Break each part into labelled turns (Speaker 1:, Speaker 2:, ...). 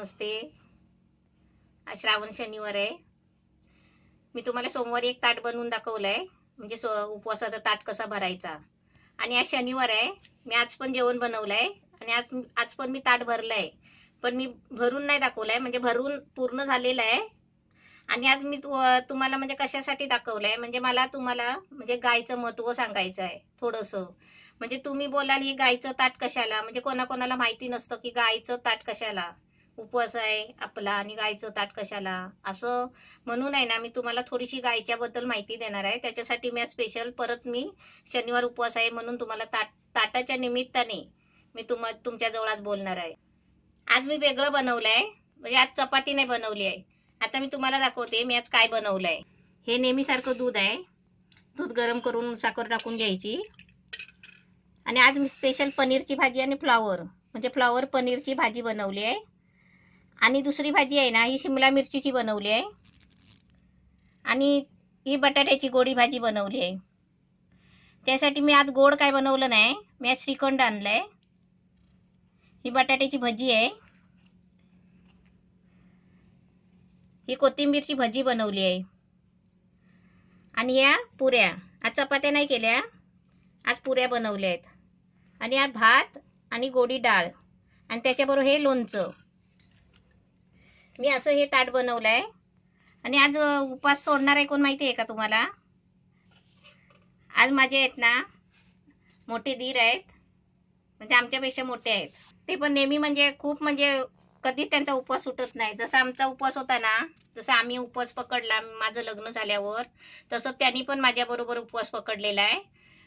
Speaker 1: नमस्ते श्रावण शनिवार आहे मी तुम्हाला सोमवारी एक ताट बनवून दाखवलंय म्हणजे उपवासाचा ताट कसा भरायचा आणि आज शनिवार आहे मी आज पण जेवण बनवलंय आणि आज आज पण मी ताट भरलंय पण मी भरून नाही दाखवलंय म्हणजे भरून पूर्ण झालेलं आहे आणि आज मी तुम्हाला म्हणजे कशासाठी दाखवलंय म्हणजे मला तुम्हाला म्हणजे गायचं महत्व सांगायचं आहे थोडस म्हणजे तुम्ही बोलाल ही गायचं ताट कशाला म्हणजे कोणाकोणाला माहिती नसतं की गायचं ताट कशाला उपवास आहे आपला आणि गायचं ताट कशाला असं म्हणून आहे ना मी तुम्हाला थोडीशी गायच्या बद्दल माहिती देणार आहे त्याच्यासाठी मी स्पेशल परत मी शनिवार उपवास आहे म्हणून तुम्हाला ताट ताटाच्या निमित्ताने मी तुमच्या तुमच्या आज बोलणार आहे आज मी वेगळं बनवलं आहे म्हणजे आज चपाती नाही बनवली आहे आता मी तुम्हाला दाखवते मी आज काय बनवलंय हे नेहमीसारखं दूध आहे दूध गरम करून साखर टाकून घ्यायची आणि आज मी स्पेशल पनीरची भाजी आणि फ्लावर म्हणजे फ्लावर पनीरची भाजी बनवली आहे आणि दुसरी भाजी आहे ना ही शिमला मिरचीची बनवली आहे आणि ही बटाट्याची गोडी भाजी बनवली आहे त्यासाठी मी आज गोड काय बनवलं नाही मी आज श्रीखंड आणलं आहे ही बटाट्याची भजी आहे ही कोथिंबीरची भजी बनवली आहे आणि या पुऱ्या आज चपात्या नाही केल्या आज पुऱ्या बनवल्या आहेत आणि आज भात आणि गोडी डाळ आणि त्याच्याबरोबर हे लोणचं मी असं हे ताट बनवलंय आणि आज उपास सोडणार आहे कोण माहिती आहे का तुम्हाला आज माझे आहेत ना मोठे धीर आहेत म्हणजे आमच्यापेक्षा मोठे आहेत ते पण नेहमी म्हणजे खूप म्हणजे कधी त्यांचा उपवास सुटत नाही जसा आमचा उपवास होता ना जसं आम्ही उपवास पकडला माझं लग्न झाल्यावर तसं त्यांनी पण माझ्याबरोबर उपवास पकडलेला आहे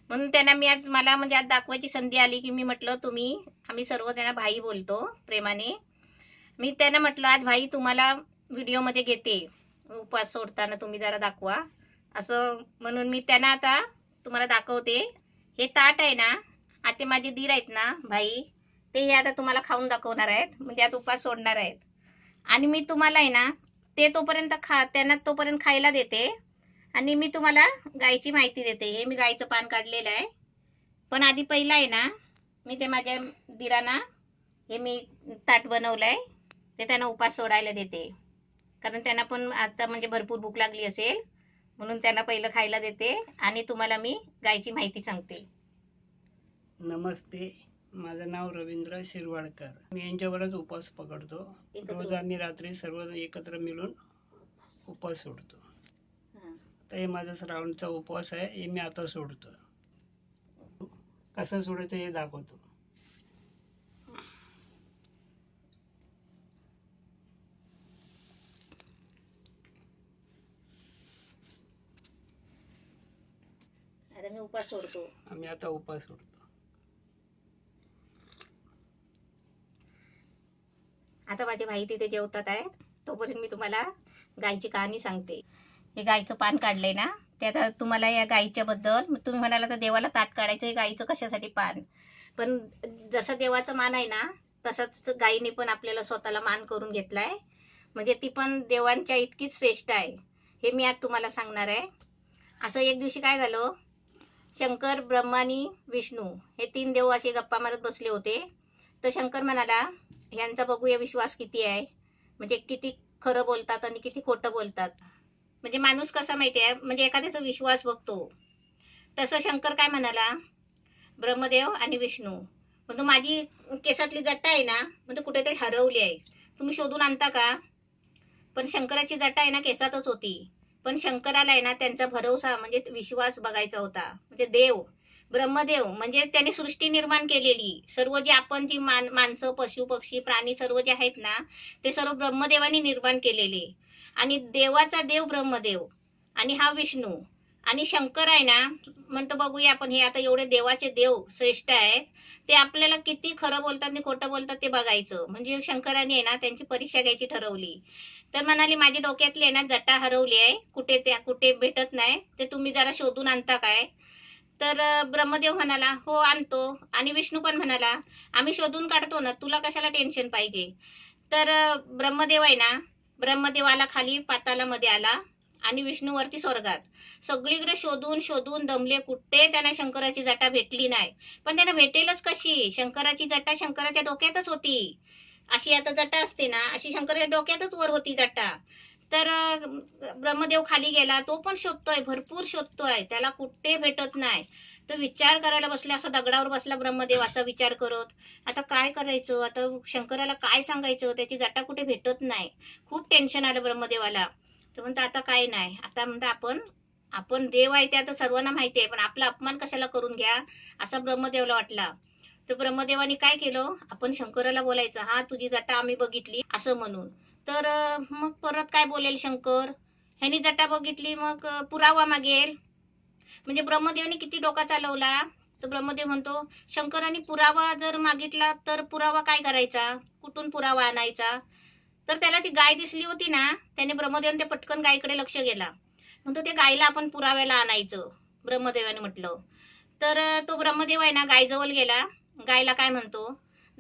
Speaker 1: म्हणून त्यांना मी आज मला म्हणजे आज दाखवायची संधी आली की मी म्हटलं तुम्ही आम्ही सर्व त्यांना भाई बोलतो प्रेमाने मी त्यांना म्हटलं आज भाई तुम्हाला व्हिडिओमध्ये घेते उपवास सोडताना तुम्ही जरा दाखवा असं म्हणून मी त्यांना आता तुम्हाला दाखवते हे ताट आहे ना आता माझे दीर आहेत ना भाई ते हे आता तुम्हाला खाऊन दाखवणार आहेत म्हणजे आज उपवास सोडणार आहेत आणि मी तुम्हाला आहे ना ते तोपर्यंत खा त्यांना तोपर्यंत खायला देते आणि मी तुम्हाला गायीची माहिती देते हे मी गायचं पान काढलेलं आहे पण आधी पहिला आहे ना मी ते माझ्या दिरांना हे मी ताट बनवलं आहे ते त्यांना उपास सोडायला देते कारण त्यांना पण आता म्हणजे भरपूर भूक लागली असेल म्हणून त्यांना पहिलं खायला देते आणि तुम्हाला मी गायची माहिती सांगते नमस्ते माझं नाव रवींद्र शिरवाडकर मी यांच्यावरच उपास पकडतो रोज आम्ही रात्री सर्व एकत्र मिळून उपास सोडतो तर हे माझा श्रावणचा उपवास आहे हे मी आता सोडतो कसं सोडायचं हे दाखवतो आम्ही उपास सोडतो आम्ही आता उपास सोडतो आता माझे भाई तिथे जेवतात आहेत तोपर्यंत मी तुम्हाला गायची कहाणी सांगते हे गायचं पान काढले ना ते आता तुम्हाला या गायीच्या बद्दल तुम्ही म्हणाला तर देवाला ताट काढायचं हे गायीचं कशासाठी पान पण जसं देवाचं मान आहे ना तसंच गायीने पण आपल्याला स्वतःला मान करून घेतलाय म्हणजे ती पण देवांच्या इतकीच श्रेष्ठ आहे हे मी आज तुम्हाला सांगणार आहे असं एक दिवशी काय झालं शंकर ब्रह्मानी विष्णू हे तीन देव असे गप्पा मारत बसले होते तर शंकर म्हणाला यांचा बघूया विश्वास किती आहे म्हणजे किती खरं बोलतात आणि किती खोटं बोलतात म्हणजे माणूस कसा माहिती आहे म्हणजे एखाद्याचा विश्वास बघतो तसं शंकर काय म्हणाला ब्रह्मदेव आणि विष्णू म्हणतो माझी केसातली जट्टा आहे ना म्हणजे कुठेतरी हरवली आहे तुम्ही शोधून आणता का पण शंकराची जट्टा आहे ना केसातच होती पण शंकराला आहे ना त्यांचा भरोसा म्हणजे विश्वास बघायचा होता म्हणजे देव ब्रह्मदेव म्हणजे त्याने सृष्टी निर्माण केलेली सर्व जे आपण जी मान माणसं पशु पक्षी प्राणी सर्व जे आहेत ना ते सर्व ब्रह्मदेवाने निर्माण केलेले आणि देवाचा देव ब्रह्मदेव आणि हा विष्णू आणि शंकर आहे ना म्हणतो बघूया आपण हे आता एवढे देवाचे देव श्रेष्ठ आहेत ते आपल्याला किती खरं बोलतात आणि खोटं बोलतात ते बघायचं म्हणजे शंकरांनी आहे ना त्यांची परीक्षा घ्यायची ठरवली तर म्हणाली माझी डोक्यातली आहे ना जटा हरवली आहे कुठे त्या कुठे भेटत नाही ते तुम्ही जरा शोधून आणता काय तर ब्रह्मदेव म्हणाला हो आणतो आणि विष्णू पण म्हणाला आम्ही शोधून काढतो ना तुला कशाला टेन्शन पाहिजे तर ब्रह्मदेव आहे ना ब्रह्मदेवाला खाली पाताला मध्ये आला आणि विष्णूवरती स्वर्गात सगळीकडे शोधून शोधून दमले कुठे त्यांना शंकराची जटा भेटली नाही पण त्यांना भेटेलच कशी शंकराची जटा शंकराच्या डोक्यातच होती अशी आता जटा असते ना अशी शंकराच्या डोक्यातच वर होती जटा तर ब्रह्मदेव खाली गेला तो पण शोधतोय भरपूर शोधतोय त्याला कुठे भेटत नाही तर विचार करायला बसला असा दगडावर बसला ब्रह्मदेव असा विचार करत आता काय करायचं आता शंकराला काय सांगायचं त्याची जटा कुठे भेटत नाही खूप टेन्शन आलं ब्रह्मदेवाला तर म्हणतो आता काय नाही आता म्हणता आपण आपण देव आहे ते आता सर्वांना माहिती आहे पण आपला अपमान कशाला करून घ्या असा ब्रह्मदेवला वाटला तर ब्रह्मदेवाने काय केलं आपण शंकराला बोलायचं हा तुझी जटा आम्ही बघितली असं म्हणून तर मग परत काय बोलेल शंकर ह्यानी जटा बघितली मग पुरावा मागेल म्हणजे ब्रह्मदेवने किती डोका चालवला तर ब्रह्मदेव म्हणतो शंकराने पुरावा जर मागितला तर पुरावा काय करायचा कुठून पुरावा आणायचा तर त्याला ती गाय दिसली होती ना त्याने ब्रह्मदेवाने ते पटकन गायकडे लक्ष गेला म्हणतो त्या गायला आपण पुराव्याला आणायचं ब्रह्मदेवाने म्हटलं तर तो ब्रह्मदेव आहे ना गायजवळ गेला गायला काय म्हणतो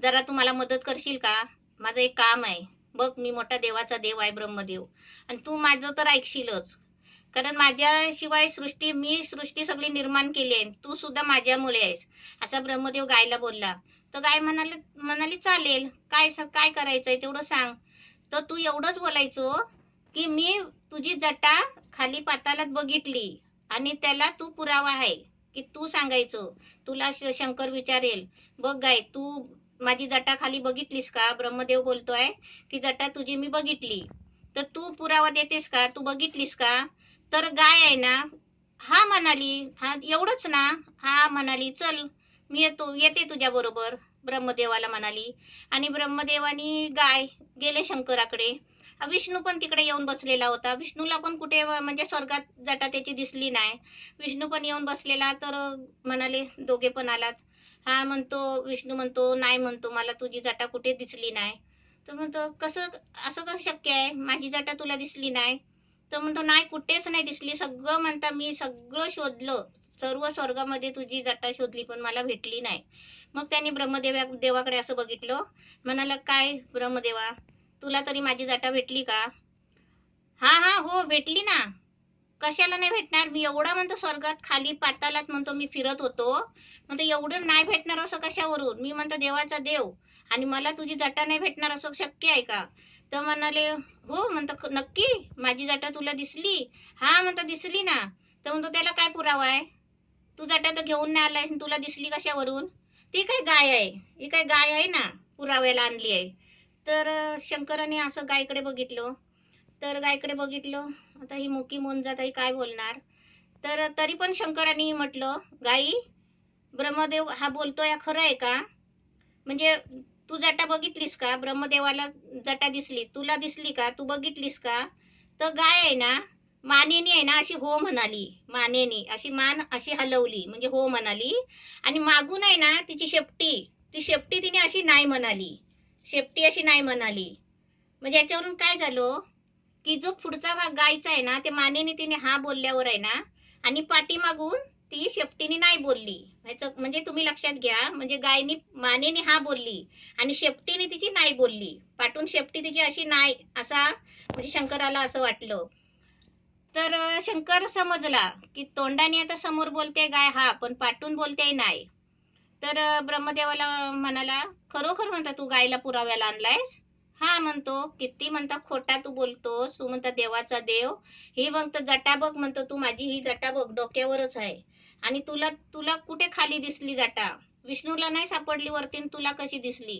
Speaker 1: जरा तू मला मदत करशील का माझं एक काम आहे बघ मी मोठा देवाचा देव आहे ब्रह्मदेव आणि तू माझं तर ऐकशीलच कारण माझ्याशिवाय सृष्टी मी सृष्टी सगळी निर्माण केली आहे तू सुद्धा माझ्यामुळे आहेस असा ब्रह्मदेव गायला बोलला तर गाय म्हणाले म्हणाली चालेल काय काय करायचंय तेवढं सांग तर तू एवढंच बोलायचो की मी तुझी जटा खाली पातालात बघितली आणि त्याला तू पुरावा आहे की तू सांगायचो तुला शंकर विचारेल बघ गाय तू माझी जटा खाली बघितलीस का ब्रह्मदेव बोलतोय की जटा तुझी मी बघितली तर तू पुरावा देतेस का तू बघितलीस का तर गाय आहे ना हा म्हणाली हा एवढंच ना हा म्हणाली चल मी येतो येते तुझ्या बरोबर ब्रह्मदेवाला म्हणाली आणि ब्रह्मदेवानी गाय गेले शंकराकडे विष्णू पण तिकडे येऊन बसलेला होता विष्णूला पण कुठे म्हणजे स्वर्गात जटा त्याची दिसली नाही विष्णू पण येऊन बसलेला तर म्हणाले दोघे पण आलात हा म्हणतो विष्णू म्हणतो नाही म्हणतो मला तुझी जटा कुठे दिसली नाही तर म्हणतो कसं असं कसं शक्य आहे माझी जटा तुला दिसली नाही तर म्हणतो नाही कुठेच नाही दिसली सगळं म्हणता मी सगळं शोधलं सर्व स्वर्गामध्ये तुझी जटा शोधली पण मला भेटली नाही मग त्यांनी ब्रह्मदेवा देवाकडे असं बघितलं म्हणाला काय ब्रह्मदेवा तुला तरी माझी जाटा भेटली का हा हा हो भेटली ना कशाला नाही भेटणार मी एवढा म्हणतो स्वर्गात खाली पातालाच म्हणतो मी फिरत होतो म्हणतो एवढं नाही भेटणार असं कशावरून मी म्हणतो देवाचा देव आणि मला तुझी जटा नाही भेटणार असं शक्य आहे का तर म्हणाले हो म्हणतो नक्की माझी जटा तुला दिसली हा म्हणतो दिसली ना तर म्हणतो त्याला काय पुरावा आहे तू जटा तर घेऊन नाही आलाय तुला दिसली कशावरून ती काय गाय आहे ही काय गाय आहे ना पुराव्याला आणली आहे तर शंकराने असं गायकडे बघितलं तर गायकडे बघितलं आता ही मुकी मोनजाताई काय बोलणार तर तरी पण शंकराने म्हटलं गाई ब्रह्मदेव हा बोलतोय खरं आहे का म्हणजे तू जटा बघितलीस का ब्रह्मदेवाला जटा दिसली तुला दिसली का तू बघितलीस का तर गाय आहे ना मानेने आहे ना अशी हो म्हणाली मानेने अशी मान अशी हलवली म्हणजे हो म्हणाली आणि मागून आहे ना तिची शेपटी ती शेपटी तिने अशी नाही म्हणाली शेपटी अशी नाही म्हणाली म्हणजे याच्यावरून काय झालं की जो पुढचा भाग गायचा आहे ना ते मानेनी तिने हा बोलल्यावर आहे ना आणि पाठी मागून ती शेपटीने नाही बोलली म्हणजे, म्हणजे तुम्ही लक्षात घ्या म्हणजे गायनी मानेने हा बोलली आणि शेपटीने तिची नाही बोलली पाठून शेपटी तिची अशी नाही असा म्हणजे शंकराला असं वाटलं तर शंकर समजला की तोंडाने आता समोर बोलते गाय हा पण पाटून बोलते नाही तर ब्रह्मदेवाला म्हणाला खरोखर म्हणता तू गायला पुराव्याला आणलायस हा म्हणतो किती म्हणता खोटा तू बोलतो तू म्हणता देवाचा देव ही म्हणतो जटा बघ म्हणतो तू माझी ही जटा बघ डोक्यावरच आहे आणि तुला तुला कुठे खाली दिसली जटा विष्णूला नाही सापडली वरती तुला कशी दिसली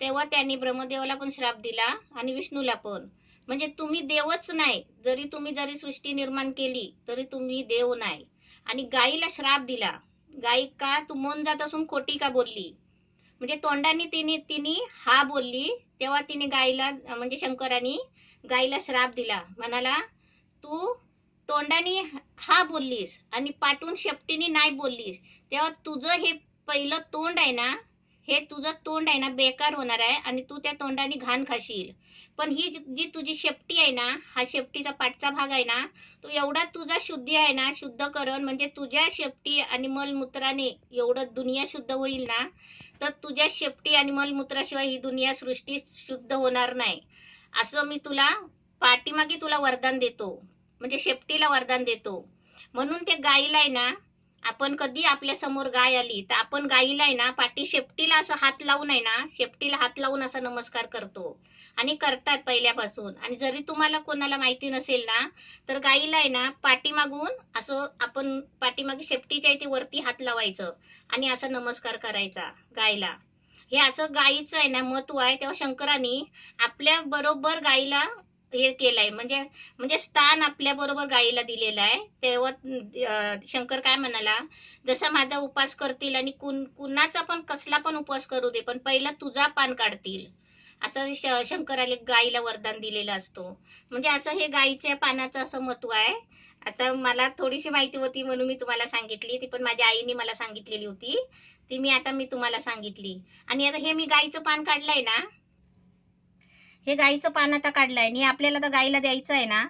Speaker 1: तेव्हा त्यांनी ब्रह्मदेवाला पण श्राप दिला आणि विष्णूला पण म्हणजे तुम्ही देवच नाही जरी तुम्ही जरी सृष्टी निर्माण केली तरी तुम्ही देव नाही आणि गायीला श्राप दिला गायी का तू मन जात असून खोटी का बोलली म्हणजे तोंडाने तिने तिने हा बोलली तेव्हा तिने गाईला म्हणजे शंकरांनी गायीला श्राप दिला म्हणाला तू तोंडाने हा बोललीस आणि पाठून शेपटीने नाही बोललीस तेव्हा तुझं हे पहिलं तोंड आहे ना हे तुझं तोंड आहे ना बेकार होणार आहे आणि तू त्या तोंडाने घाण खाशील पण ही जी तुझी शेपटी आहे ना हा शेपटीचा पाठचा भाग आहे ना तो एवढा तुझा शुद्धी आहे ना शुद्धकरण म्हणजे तुझ्या शेपटी आणि मलमूत्राने एवढं दुनिया शुद्ध होईल ना तर तुझ्या शेपटी आणि मलमूत्राशिवाय ही दुनिया सृष्टी शुद्ध होणार नाही असं मी तुला पाठीमागे तुला वरदान देतो म्हणजे शेपटीला वरदान देतो म्हणून ते गाईला आहे ना आपण कधी आपल्या समोर गाय आली तर आपण गायीला आहे ना पाठी शेपटीला असं हात लावून आहे ना शेपटीला हात लावून असा नमस्कार करतो आणि करतात पहिल्यापासून आणि जरी तुम्हाला कोणाला माहिती नसेल ना तर गायीला आहे ना पाठीमागून असं आपण पाठीमागे शेपटीच्या इथे वरती हात लावायचं आणि असा नमस्कार करायचा गायला हे असं गायीचं आहे ना महत्व आहे तेव्हा शंकरांनी आपल्या बरोबर गायीला हे केलंय म्हणजे म्हणजे स्थान आपल्या बरोबर गायीला दिलेलं आहे तेव्हा शंकर काय म्हणाला जसा माझा उपास करतील आणि कुणाचा पण कसला पण उपवास करू दे पण पहिला तुझा पान काढतील असं शंकराला गायीला वरदान दिलेलं असतो म्हणजे असं हे गायीच्या पानाचं असं महत्व आहे आता मला थोडीशी माहिती होती म्हणून मी तुम्हाला सांगितली ती पण माझ्या आईने मला सांगितलेली होती ती मी आता मी तुम्हाला सांगितली आणि आता हे मी गायीचं पान काढलंय ना हे गाईचं पान आता काढलंय आणि आपल्याला तर गायीला द्यायचं आहे ना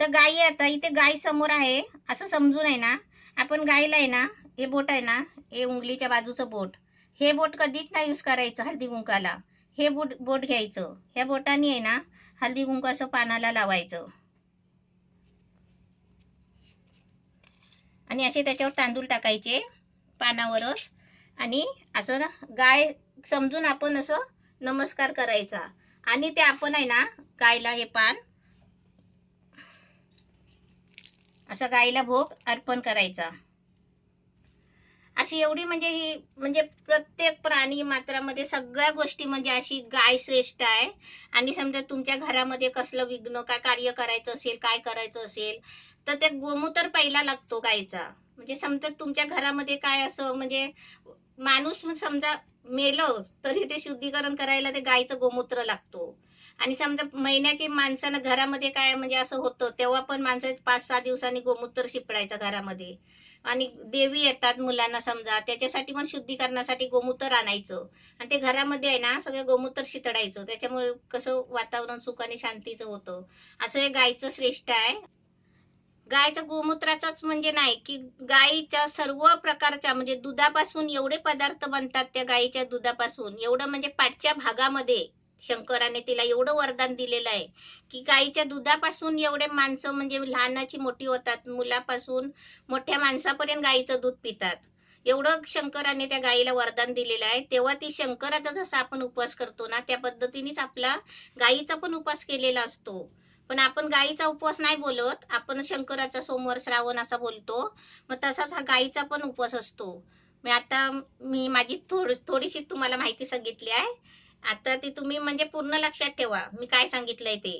Speaker 1: तर गाई आता इथे गाय समोर आहे असं समजून आहे ना आपण गायला आहे ना हे बोट आहे ना हे उंगलीच्या बाजूचं बोट हे बोट कधीच नाही यूज करायचं हळदी कुंकाला हे बोट बोट घ्यायचं ह्या बोटाने आहे ना हळदी कुंकू असं पानाला लावायचं आणि असे त्याच्यावर तांदूळ टाकायचे पानावरच आणि असं गाय समजून आपण असं नमस्कार करायचा आणि ते आपण आहे ना गायला हे पान असा गायला भोग अर्पण करायचा अशी एवढी म्हणजे ही म्हणजे प्रत्येक प्राणी मात्रामध्ये सगळ्या गोष्टी म्हणजे अशी गाय श्रेष्ठ आहे आणि समजा तुमच्या घरामध्ये कसलं विघ्न काय कार्य करायचं असेल काय करायचं असेल तर ते गोमूत्र पहिला लागतो गायचा म्हणजे समजा तुमच्या घरामध्ये काय असं म्हणजे माणूस समजा मेल तरी ते शुद्धीकरण करायला ते गायचं गोमूत्र लागतो आणि समजा महिन्याचे माणसानं घरामध्ये काय म्हणजे असं होतं तेव्हा पण माणसं पाच सहा दिवसांनी गोमूत्र शिपडायचं घरामध्ये आणि देवी येतात मुलांना समजा त्याच्यासाठी पण शुद्धीकरणासाठी गोमूत्र आणायचं आणि ते घरामध्ये आहे ना सगळं गोमूत्र शितडायचं त्याच्यामुळे कसं वातावरण सुख आणि शांतीचं होतं असं हे गायचं श्रेष्ठ आहे गायच्या गोमूत्राचाच म्हणजे नाही की गायीच्या सर्व प्रकारच्या म्हणजे दुधापासून एवढे पदार्थ बनतात त्या गायीच्या दुधापासून एवढं म्हणजे पाठच्या भागामध्ये शंकराने तिला एवढं वरदान दिलेलं आहे की गायीच्या दुधापासून एवढे माणसं म्हणजे लहानाची मोठी होतात मुलापासून मोठ्या माणसापर्यंत गायीचं दूध पितात एवढं शंकराने त्या गायीला वरदान दिलेलं आहे तेव्हा ती शंकराचा जसा आपण उपवास करतो ना त्या पद्धतीनेच आपला गायीचा पण उपवास केलेला असतो पण आपण गायीचा उपवास नाही बोलत आपण शंकराचा सोमवार श्रावण असा बोलतो मग तसाच हा गायीचा पण उपवास असतो मी आता मी माझी थोडीशी तुम्हाला माहिती सांगितली आहे आता ती तुम्ही म्हणजे पूर्ण लक्षात ठेवा मी काय सांगितलंय ते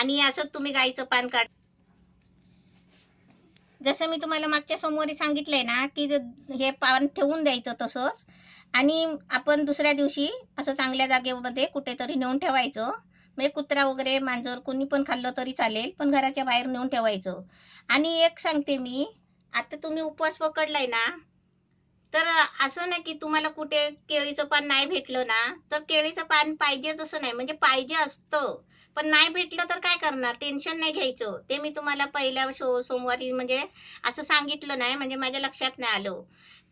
Speaker 1: आणि असं तुम्ही गायीचं पान काढ जसं मी तुम्हाला मागच्या सोमवारी सांगितलंय ना की हे पान ठेवून द्यायचं तसंच आणि आपण दुसऱ्या दिवशी असं चांगल्या जागेमध्ये कुठेतरी नेऊन ठेवायचं म्हणजे कुत्रा वगैरे मांजर कोणी पण खाल्लं तरी चालेल पण घराच्या बाहेर नेऊन ठेवायचं आणि एक सांगते मी आता तुम्ही उपवास पकडलाय ना तर असं नाही की तुम्हाला कुठे केळीचं पान नाही भेटलं ना तर केळीचं पान पाहिजे तसं नाही म्हणजे पाहिजे असतं पण नाही भेटलं तर काय करणार टेन्शन नाही घ्यायचं ते मी तुम्हाला पहिल्या शो सोमवारी म्हणजे असं सांगितलं नाही म्हणजे माझ्या लक्षात नाही आलं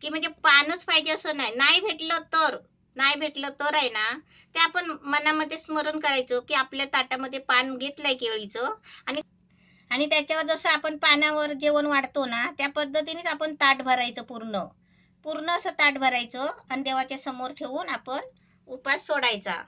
Speaker 1: की म्हणजे पानच पाहिजे असं नाही नाही भेटलं तर नाही भेटलं तर आहे ना ते आपण मनामध्ये स्मरण करायचो की आपल्या ताटामध्ये पान घेतलंय केळीचं आणि आणि त्याच्यावर जसं आपण पानावर जेवण वाढतो ना त्या पद्धतीनेच आपण ताट भरायचं पूर्ण पूर्ण असं ताट भरायचं आणि देवाच्या समोर ठेवून आपण उपास सोडायचा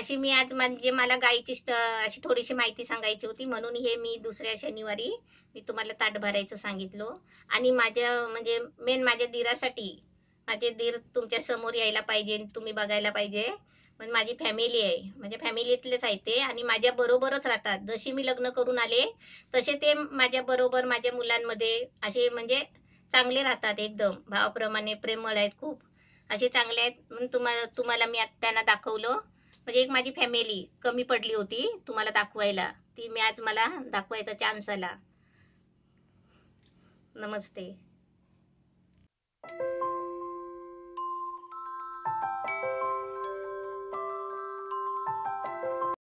Speaker 1: अशी मी आज म्हणजे मला गायीची अशी थोडीशी माहिती सांगायची होती म्हणून हे मी दुसऱ्या शनिवारी मी तुम्हाला ताट भरायचं सांगितलं आणि माझ्या म्हणजे मेन माझ्या दिरासाठी माझे दीर तुमच्या समोर यायला पाहिजे तुम्ही बघायला पाहिजे पण माझी फॅमिली आहे म्हणजे फॅमिलीतलेच आहे ते आणि माझ्या बरोबरच राहतात जशी मी लग्न करून आले तसे ते माझ्या बरोबर माझ्या मुलांमध्ये असे म्हणजे चांगले राहतात एकदम भावाप्रमाणे प्रेमळ आहेत खूप असे चांगले आहेत म्हणून तुम्हाला तुम्हाला मी त्यांना दाखवलं म्हणजे एक माझी फॅमिली कमी पडली होती तुम्हाला दाखवायला ती मी आज मला दाखवायचा चान्स आला नमस्ते Thank you.